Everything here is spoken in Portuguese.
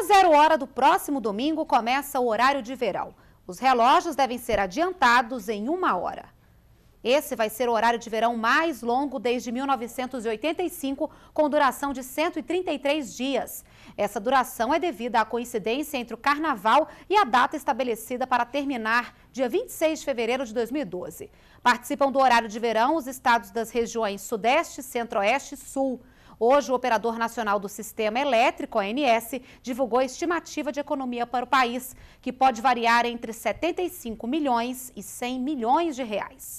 A zero hora do próximo domingo começa o horário de verão. Os relógios devem ser adiantados em uma hora. Esse vai ser o horário de verão mais longo desde 1985, com duração de 133 dias. Essa duração é devida à coincidência entre o carnaval e a data estabelecida para terminar, dia 26 de fevereiro de 2012. Participam do horário de verão os estados das regiões Sudeste, Centro-Oeste e Sul. Hoje, o operador nacional do sistema elétrico, ONS, divulgou a estimativa de economia para o país, que pode variar entre 75 milhões e 100 milhões de reais.